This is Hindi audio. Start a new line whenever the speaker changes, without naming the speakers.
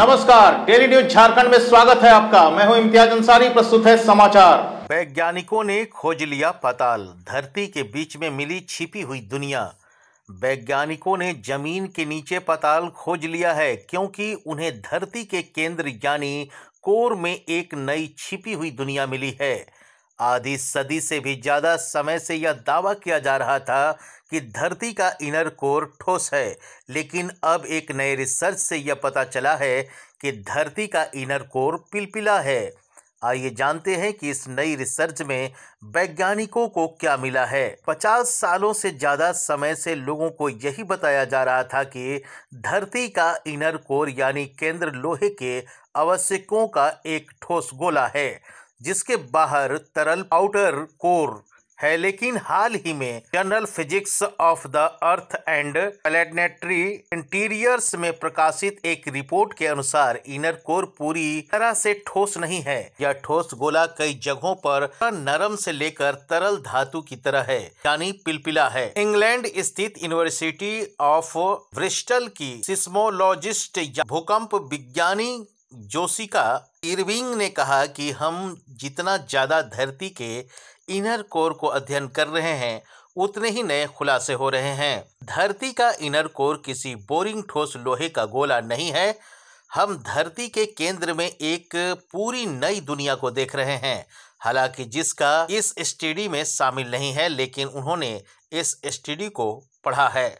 नमस्कार डेली न्यूज झारखंड में स्वागत है आपका मैं हूं इम्तियाज अंसारी प्रस्तुत है समाचार
वैज्ञानिकों ने खोज लिया पताल धरती के बीच में मिली छिपी हुई दुनिया वैज्ञानिकों ने जमीन के नीचे पताल खोज लिया है क्योंकि उन्हें धरती के केंद्र यानी कोर में एक नई छिपी हुई दुनिया मिली है आधी सदी से भी ज़्यादा समय से यह दावा किया जा रहा था कि धरती का इनर कोर ठोस है लेकिन अब एक नए रिसर्च से यह पता चला है कि धरती का इनर कोर पिलपिला है आइए जानते हैं कि इस नई रिसर्च में वैज्ञानिकों को क्या मिला है 50 सालों से ज़्यादा समय से लोगों को यही बताया जा रहा था कि धरती का इनर कोर यानी केंद्र लोहे के आवश्यकों का एक ठोस गोला है जिसके बाहर तरल आउटर कोर है लेकिन हाल ही में general physics of the earth and planetary interiors में प्रकाशित एक रिपोर्ट के अनुसार इनर कोर पूरी तरह से ठोस नहीं है यह ठोस गोला कई जगहों पर नरम से लेकर तरल धातु की तरह है यानी पिलपिला है इंग्लैंड स्थित यूनिवर्सिटी ऑफ ब्रिस्टल की सिस्मोलॉजिस्ट भूकंप विज्ञानी जोशिका इरविंग ने कहा कि हम जितना ज़्यादा धरती के इनर कोर को अध्ययन कर रहे हैं उतने ही नए खुलासे हो रहे हैं धरती का इनर कोर किसी बोरिंग ठोस लोहे का गोला नहीं है हम धरती के केंद्र में एक पूरी नई दुनिया को देख रहे हैं हालांकि जिसका इस स्टडी में शामिल नहीं है लेकिन उन्होंने इस स्टडी को पढ़ा है